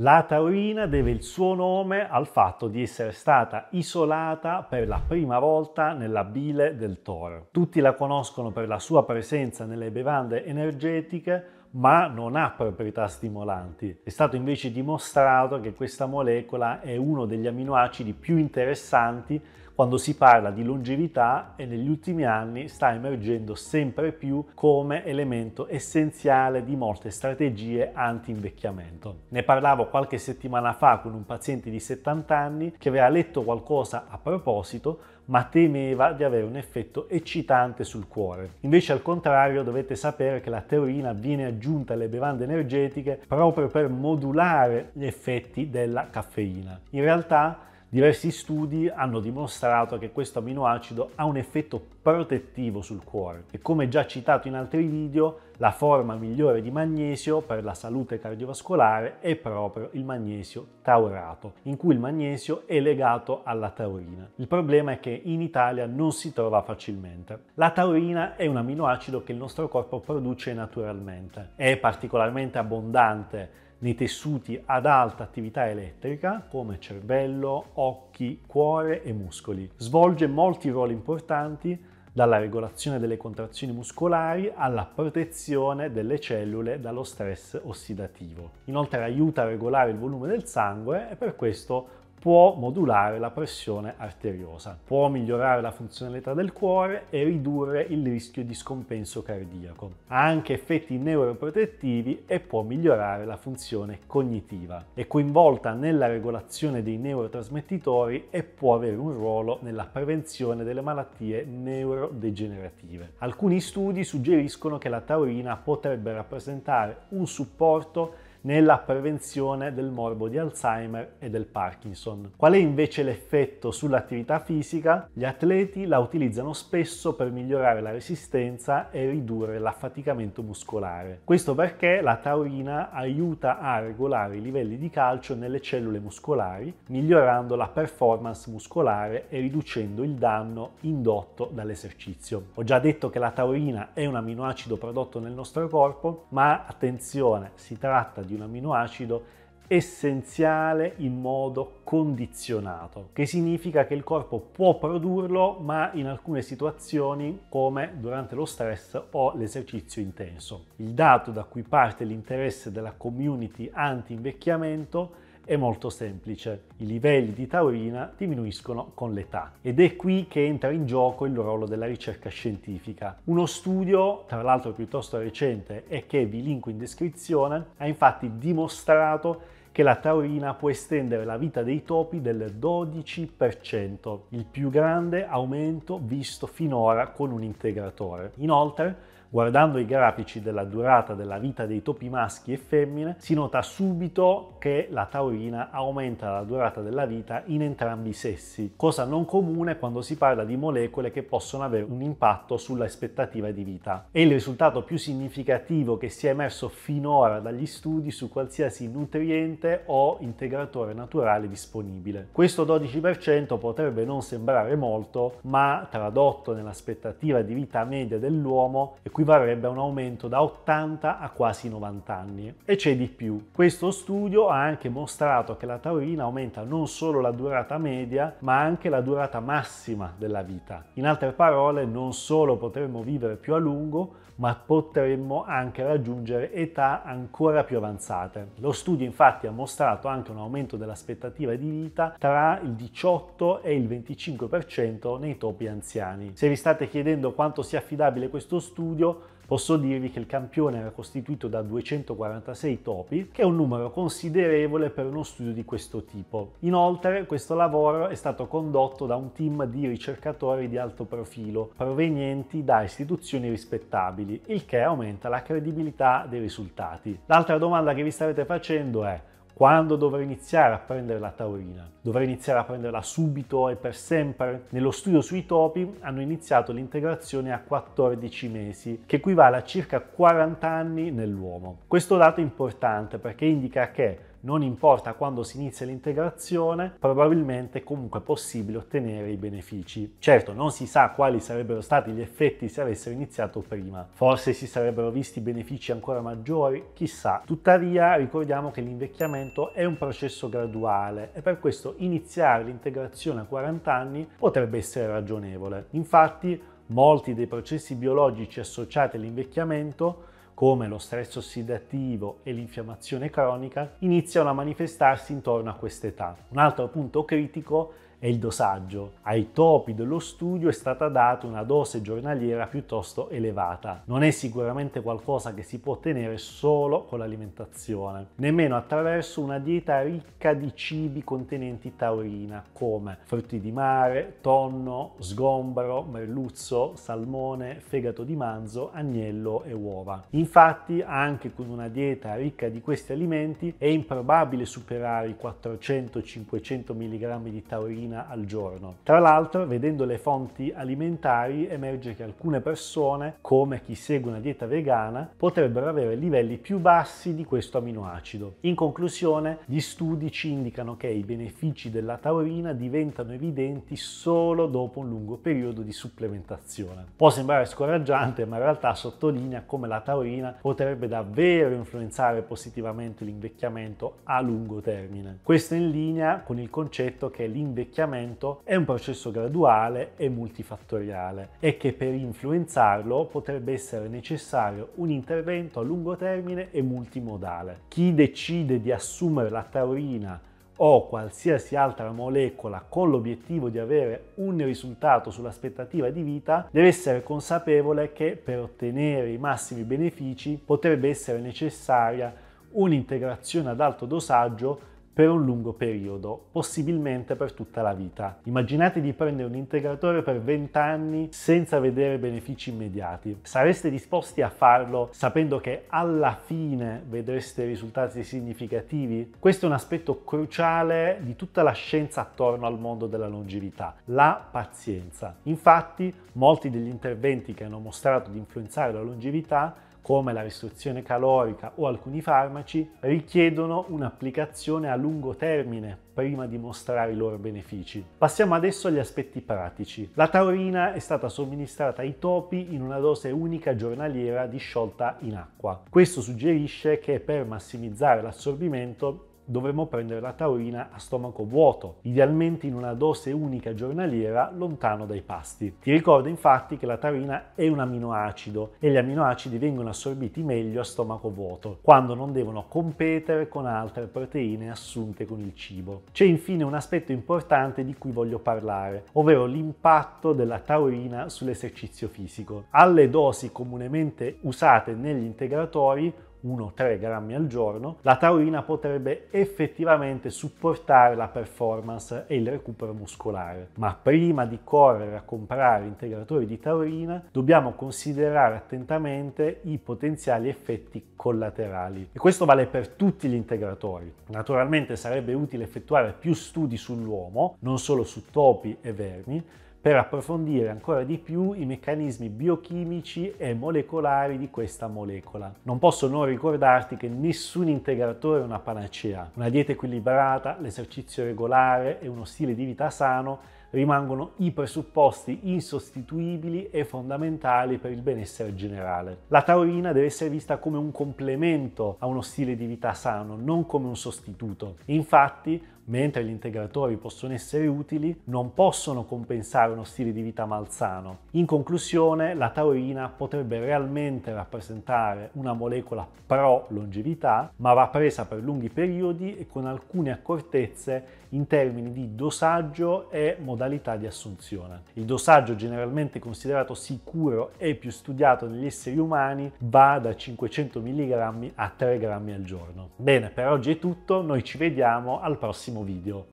La taurina deve il suo nome al fatto di essere stata isolata per la prima volta nella bile del toro. Tutti la conoscono per la sua presenza nelle bevande energetiche, ma non ha proprietà stimolanti. È stato invece dimostrato che questa molecola è uno degli aminoacidi più interessanti quando si parla di longevità e negli ultimi anni sta emergendo sempre più come elemento essenziale di molte strategie anti-invecchiamento. Ne parlavo qualche settimana fa con un paziente di 70 anni che aveva letto qualcosa a proposito ma temeva di avere un effetto eccitante sul cuore. Invece al contrario dovete sapere che la teorina viene aggiunta alle bevande energetiche proprio per modulare gli effetti della caffeina. In realtà Diversi studi hanno dimostrato che questo aminoacido ha un effetto protettivo sul cuore e come già citato in altri video, la forma migliore di magnesio per la salute cardiovascolare è proprio il magnesio taurato, in cui il magnesio è legato alla taurina. Il problema è che in Italia non si trova facilmente. La taurina è un aminoacido che il nostro corpo produce naturalmente. È particolarmente abbondante nei tessuti ad alta attività elettrica come cervello, occhi, cuore e muscoli. Svolge molti ruoli importanti dalla regolazione delle contrazioni muscolari alla protezione delle cellule dallo stress ossidativo. Inoltre aiuta a regolare il volume del sangue e per questo può modulare la pressione arteriosa, può migliorare la funzionalità del cuore e ridurre il rischio di scompenso cardiaco. Ha anche effetti neuroprotettivi e può migliorare la funzione cognitiva. È coinvolta nella regolazione dei neurotrasmettitori e può avere un ruolo nella prevenzione delle malattie neurodegenerative. Alcuni studi suggeriscono che la taurina potrebbe rappresentare un supporto nella prevenzione del morbo di Alzheimer e del Parkinson. Qual è invece l'effetto sull'attività fisica? Gli atleti la utilizzano spesso per migliorare la resistenza e ridurre l'affaticamento muscolare. Questo perché la taurina aiuta a regolare i livelli di calcio nelle cellule muscolari, migliorando la performance muscolare e riducendo il danno indotto dall'esercizio. Ho già detto che la taurina è un aminoacido prodotto nel nostro corpo, ma attenzione, si tratta di di un amminoacido essenziale in modo condizionato, che significa che il corpo può produrlo ma in alcune situazioni come durante lo stress o l'esercizio intenso. Il dato da cui parte l'interesse della community anti-invecchiamento è molto semplice, i livelli di taurina diminuiscono con l'età ed è qui che entra in gioco il ruolo della ricerca scientifica. Uno studio, tra l'altro piuttosto recente e che vi linko in descrizione, ha infatti dimostrato che la taurina può estendere la vita dei topi del 12%, il più grande aumento visto finora con un integratore. Inoltre, Guardando i grafici della durata della vita dei topi maschi e femmine, si nota subito che la taurina aumenta la durata della vita in entrambi i sessi, cosa non comune quando si parla di molecole che possono avere un impatto sull'aspettativa di vita. È il risultato più significativo che sia emerso finora dagli studi su qualsiasi nutriente o integratore naturale disponibile. Questo 12% potrebbe non sembrare molto, ma tradotto nell'aspettativa di vita media dell'uomo è equivarrebbe a un aumento da 80 a quasi 90 anni. E c'è di più. Questo studio ha anche mostrato che la taurina aumenta non solo la durata media, ma anche la durata massima della vita. In altre parole, non solo potremmo vivere più a lungo, ma potremmo anche raggiungere età ancora più avanzate. Lo studio infatti ha mostrato anche un aumento dell'aspettativa di vita tra il 18 e il 25% nei topi anziani. Se vi state chiedendo quanto sia affidabile questo studio, Posso dirvi che il campione era costituito da 246 topi, che è un numero considerevole per uno studio di questo tipo. Inoltre questo lavoro è stato condotto da un team di ricercatori di alto profilo, provenienti da istituzioni rispettabili, il che aumenta la credibilità dei risultati. L'altra domanda che vi starete facendo è quando dovrò iniziare a prendere la taurina? Dovrò iniziare a prenderla subito e per sempre? Nello studio sui topi hanno iniziato l'integrazione a 14 mesi, che equivale a circa 40 anni nell'uomo. Questo dato è importante perché indica che non importa quando si inizia l'integrazione, probabilmente è comunque possibile ottenere i benefici. Certo, non si sa quali sarebbero stati gli effetti se avessero iniziato prima. Forse si sarebbero visti benefici ancora maggiori, chissà. Tuttavia ricordiamo che l'invecchiamento è un processo graduale e per questo iniziare l'integrazione a 40 anni potrebbe essere ragionevole. Infatti molti dei processi biologici associati all'invecchiamento come lo stress ossidativo e l'infiammazione cronica, iniziano a manifestarsi intorno a quest'età. Un altro punto critico e il dosaggio. Ai topi dello studio è stata data una dose giornaliera piuttosto elevata. Non è sicuramente qualcosa che si può ottenere solo con l'alimentazione, nemmeno attraverso una dieta ricca di cibi contenenti taurina come frutti di mare, tonno, sgombro, merluzzo, salmone, fegato di manzo, agnello e uova. Infatti, anche con una dieta ricca di questi alimenti è improbabile superare i 400-500 mg di taurina carina al giorno. Tra l'altro, vedendo le fonti alimentari, emerge che alcune persone, come chi segue una dieta vegana, potrebbero avere livelli più bassi di questo aminoacido. In conclusione, gli studi ci indicano che i benefici della taurina diventano evidenti solo dopo un lungo periodo di supplementazione. Può sembrare scoraggiante, ma in realtà sottolinea come la taurina potrebbe davvero influenzare positivamente l'invecchiamento a lungo termine. Questo è in linea con il concetto che l'invecchiamento invecchiamento è un processo graduale e multifattoriale e che per influenzarlo potrebbe essere necessario un intervento a lungo termine e multimodale. Chi decide di assumere la taurina o qualsiasi altra molecola con l'obiettivo di avere un risultato sull'aspettativa di vita, deve essere consapevole che per ottenere i massimi benefici potrebbe essere necessaria un'integrazione ad alto dosaggio per un lungo periodo, possibilmente per tutta la vita. Immaginate di prendere un integratore per 20 anni senza vedere benefici immediati. Sareste disposti a farlo sapendo che alla fine vedreste risultati significativi? Questo è un aspetto cruciale di tutta la scienza attorno al mondo della longevità, la pazienza. Infatti, molti degli interventi che hanno mostrato di influenzare la longevità come la restrizione calorica o alcuni farmaci, richiedono un'applicazione a lungo termine prima di mostrare i loro benefici. Passiamo adesso agli aspetti pratici. La taurina è stata somministrata ai topi in una dose unica giornaliera disciolta in acqua. Questo suggerisce che per massimizzare l'assorbimento dovremmo prendere la taurina a stomaco vuoto, idealmente in una dose unica giornaliera lontano dai pasti. Ti ricordo infatti che la taurina è un aminoacido e gli aminoacidi vengono assorbiti meglio a stomaco vuoto, quando non devono competere con altre proteine assunte con il cibo. C'è infine un aspetto importante di cui voglio parlare, ovvero l'impatto della taurina sull'esercizio fisico. Alle dosi comunemente usate negli integratori 1-3 grammi al giorno, la taurina potrebbe effettivamente supportare la performance e il recupero muscolare. Ma prima di correre a comprare integratori di taurina, dobbiamo considerare attentamente i potenziali effetti collaterali. E questo vale per tutti gli integratori. Naturalmente sarebbe utile effettuare più studi sull'uomo, non solo su topi e vermi, per approfondire ancora di più i meccanismi biochimici e molecolari di questa molecola. Non posso non ricordarti che nessun integratore è una panacea. Una dieta equilibrata, l'esercizio regolare e uno stile di vita sano rimangono i presupposti insostituibili e fondamentali per il benessere generale. La taurina deve essere vista come un complemento a uno stile di vita sano, non come un sostituto. Infatti, mentre gli integratori possono essere utili, non possono compensare uno stile di vita malsano. In conclusione, la taurina potrebbe realmente rappresentare una molecola pro longevità, ma va presa per lunghi periodi e con alcune accortezze in termini di dosaggio e modalità di assunzione. Il dosaggio generalmente considerato sicuro e più studiato negli esseri umani va da 500 mg a 3 g al giorno. Bene, per oggi è tutto, noi ci vediamo al prossimo prossimo video.